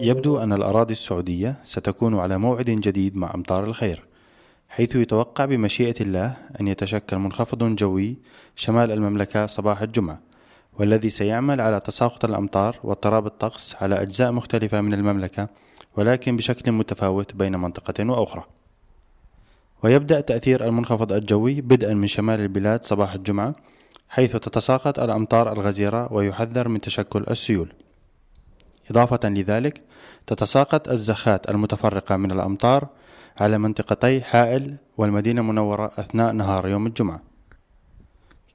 يبدو أن الأراضي السعودية ستكون على موعد جديد مع أمطار الخير حيث يتوقع بمشيئة الله أن يتشكل منخفض جوي شمال المملكة صباح الجمعة والذي سيعمل على تساقط الأمطار واضطراب الطقس على أجزاء مختلفة من المملكة ولكن بشكل متفاوت بين منطقة وأخرى ويبدأ تأثير المنخفض الجوي بدءا من شمال البلاد صباح الجمعة حيث تتساقط الأمطار الغزيرة ويحذر من تشكل السيول إضافة لذلك تتساقط الزخات المتفرقة من الأمطار على منطقتي حائل والمدينة المنورة أثناء نهار يوم الجمعة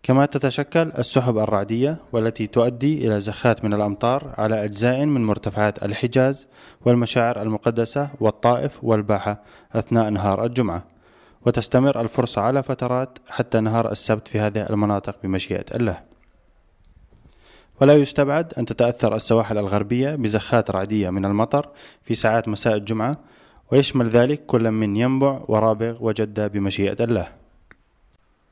كما تتشكل السحب الرعدية والتي تؤدي إلى زخات من الأمطار على أجزاء من مرتفعات الحجاز والمشاعر المقدسة والطائف والباحة أثناء نهار الجمعة وتستمر الفرصة على فترات حتى نهار السبت في هذه المناطق بمشيئة الله ولا يستبعد أن تتأثر السواحل الغربية بزخات رعدية من المطر في ساعات مساء الجمعة ويشمل ذلك كل من ينبع ورابغ وجدة بمشيئة الله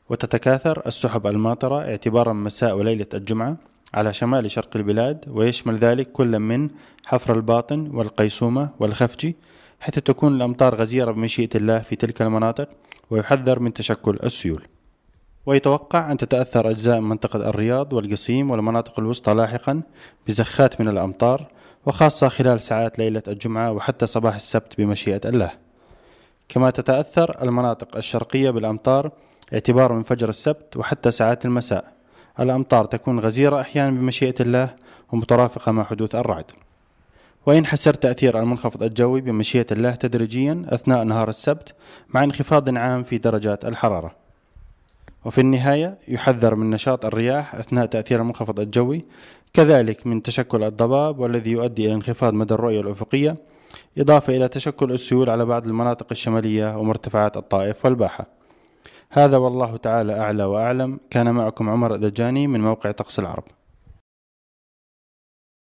وتتكاثر السحب الماطرة اعتبارا مساء وليلة الجمعة على شمال شرق البلاد ويشمل ذلك كل من حفر الباطن والقيصومة والخفجي حيث تكون الأمطار غزيرة بمشيئة الله في تلك المناطق ويحذر من تشكل السيول ويتوقع أن تتأثر أجزاء منطقة الرياض والقصيم والمناطق الوسطى لاحقا بزخات من الأمطار وخاصة خلال ساعات ليلة الجمعة وحتى صباح السبت بمشيئة الله كما تتأثر المناطق الشرقية بالأمطار اعتبار من فجر السبت وحتى ساعات المساء الأمطار تكون غزيرة أحيانا بمشيئة الله ومترافقة مع حدوث الرعد وينحسر تأثير المنخفض الجوي بمشيئة الله تدريجيا أثناء نهار السبت مع انخفاض عام في درجات الحرارة وفي النهاية يحذر من نشاط الرياح أثناء تأثير المنخفض الجوي كذلك من تشكل الضباب والذي يؤدي إلى انخفاض مدى الرؤية الأفقية إضافة إلى تشكل السيول على بعض المناطق الشمالية ومرتفعات الطائف والباحة هذا والله تعالى أعلى وأعلم كان معكم عمر أدجاني من موقع طقس العرب